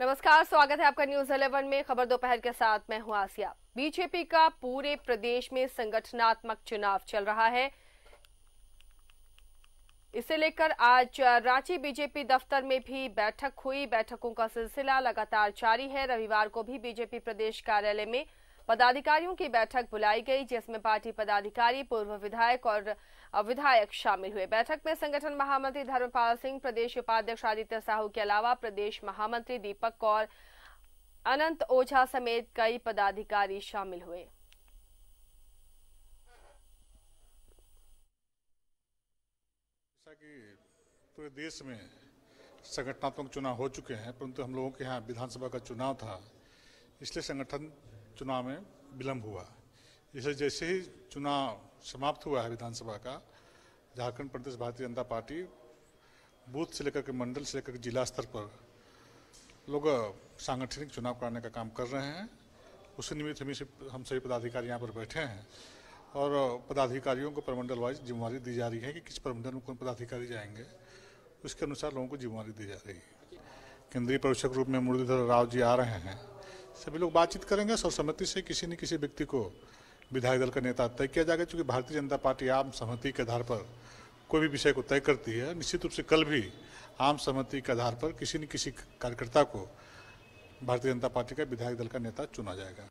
नमस्कार स्वागत है आपका न्यूज 11 में खबर दोपहर के साथ मैं हूं आसिया बीजेपी का पूरे प्रदेश में संगठनात्मक चुनाव चल रहा है इसे लेकर आज रांची बीजेपी दफ्तर में भी बैठक हुई बैठकों का सिलसिला लगातार जारी है रविवार को भी बीजेपी प्रदेश कार्यालय में पदाधिकारियों की बैठक बुलाई गई जिसमें पार्टी पदाधिकारी पूर्व विधायक और विधायक शामिल हुए बैठक में संगठन महामंत्री धर्मपाल सिंह प्रदेश उपाध्यक्ष आदित्य साहू के अलावा प्रदेश महामंत्री दीपक कौर अनंत ओझा समेत कई पदाधिकारी शामिल हुए पूरे देश में संगठनात्मक चुनाव हो चुके हैं परंतु हम लोगों के यहाँ विधानसभा का चुनाव था इसलिए संगठन चुनाव में विलम्ब हुआ जैसे जैसे ही चुनाव समाप्त हुआ है विधानसभा का झारखंड प्रदेश भारतीय जनता पार्टी बूथ से लेकर के मंडल से लेकर के जिला स्तर पर लोग सांगठनिक चुनाव कराने का काम कर रहे हैं उसी निमित्त हम हम सभी पदाधिकारी यहाँ पर बैठे हैं और पदाधिकारियों को प्रमंडल वाइज जिम्मेवारी दी जा रही है कि किस प्रमंडल में कौन पदाधिकारी जाएंगे उसके अनुसार लोगों को जिम्मेवारी दी जा रही है केंद्रीय परीक्षक रूप में मुरलीधर राव जी आ रहे हैं सभी लोग बातचीत करेंगे सर्वसम्मति से किसी न किसी व्यक्ति को विधायक दल का नेता तय किया जाएगा क्योंकि भारतीय जनता पार्टी आम सहमति के आधार पर कोई भी विषय को तय करती है निश्चित रूप से कल भी आम सहमति के आधार पर किसी न किसी कार्यकर्ता को भारतीय जनता पार्टी का विधायक दल का नेता चुना जाएगा